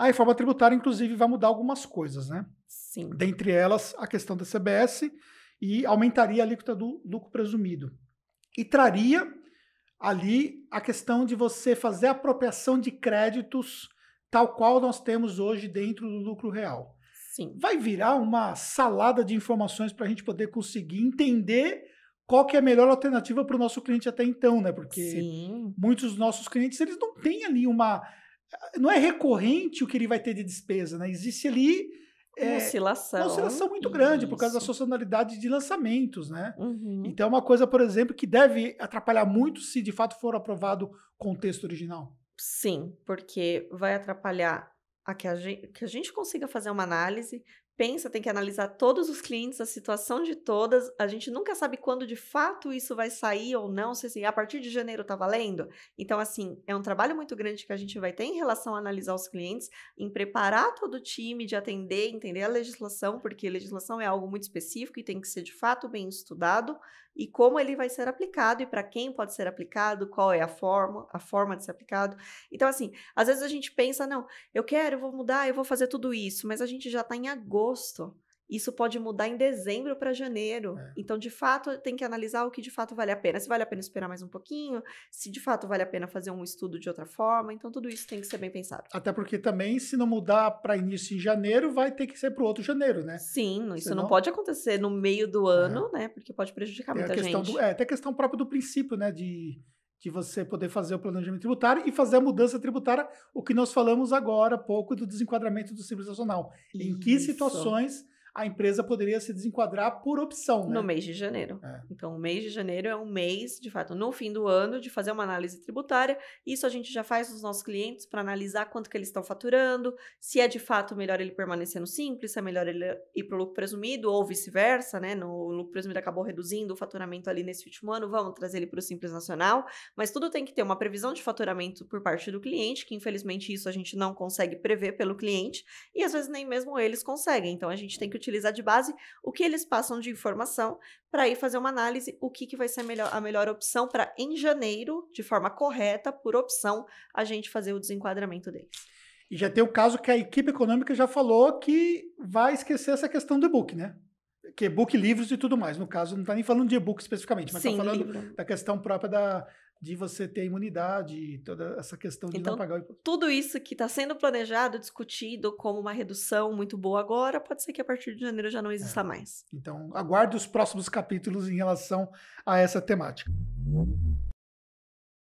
A reforma tributária, inclusive, vai mudar algumas coisas, né? Sim. Dentre elas, a questão da CBS e aumentaria a alíquota do lucro presumido. E traria ali a questão de você fazer apropriação de créditos tal qual nós temos hoje dentro do lucro real. Sim. Vai virar uma salada de informações para a gente poder conseguir entender qual que é a melhor alternativa para o nosso cliente até então, né? Porque Sim. muitos dos nossos clientes eles não têm ali uma não é recorrente o que ele vai ter de despesa, né? Existe ali é, oscilação. uma oscilação muito Isso. grande por causa da sazonalidade de lançamentos, né? Uhum. Então é uma coisa, por exemplo, que deve atrapalhar muito se de fato for aprovado com o texto original. Sim, porque vai atrapalhar a que a gente, que a gente consiga fazer uma análise, pensa, tem que analisar todos os clientes, a situação de todas. A gente nunca sabe quando de fato isso vai sair ou não, se assim, a partir de janeiro tá valendo. Então, assim, é um trabalho muito grande que a gente vai ter em relação a analisar os clientes, em preparar todo o time de atender, entender a legislação, porque legislação é algo muito específico e tem que ser de fato bem estudado e como ele vai ser aplicado e para quem pode ser aplicado, qual é a forma, a forma de ser aplicado. Então, assim, às vezes a gente pensa, não, eu quero, eu vou mudar, eu vou fazer tudo isso, mas a gente já está em agosto. Isso pode mudar em dezembro para janeiro. É. Então, de fato, tem que analisar o que de fato vale a pena. Se vale a pena esperar mais um pouquinho, se de fato vale a pena fazer um estudo de outra forma. Então, tudo isso tem que ser bem pensado. Até porque também, se não mudar para início em janeiro, vai ter que ser para o outro janeiro, né? Sim, Senão... isso não pode acontecer no meio do ano, é. né? Porque pode prejudicar tem muita gente. Do, é, até questão própria do princípio, né? De de você poder fazer o planejamento tributário e fazer a mudança tributária, o que nós falamos agora há pouco do desenquadramento do simples nacional. Em que situações a empresa poderia se desenquadrar por opção. Né? No mês de janeiro. É. Então, o mês de janeiro é um mês, de fato, no fim do ano, de fazer uma análise tributária. Isso a gente já faz nos nossos clientes para analisar quanto que eles estão faturando, se é de fato melhor ele permanecer no simples, se é melhor ele ir para o lucro presumido, ou vice-versa, né? No o lucro presumido acabou reduzindo o faturamento ali nesse último ano, vamos trazer ele para o simples nacional. Mas tudo tem que ter uma previsão de faturamento por parte do cliente, que infelizmente isso a gente não consegue prever pelo cliente, e às vezes nem mesmo eles conseguem. Então a gente tem que utilizar de base o que eles passam de informação para ir fazer uma análise, o que, que vai ser a melhor, a melhor opção para, em janeiro, de forma correta, por opção, a gente fazer o desenquadramento deles. E já tem o caso que a equipe econômica já falou que vai esquecer essa questão do e-book, né? que e-book, livros e tudo mais. No caso, não está nem falando de e-book especificamente, mas está falando livro. da questão própria da, de você ter imunidade, toda essa questão de então, não pagar o imposto. Tudo isso que está sendo planejado, discutido como uma redução muito boa agora, pode ser que a partir de janeiro já não exista é. mais. Então, aguarde os próximos capítulos em relação a essa temática.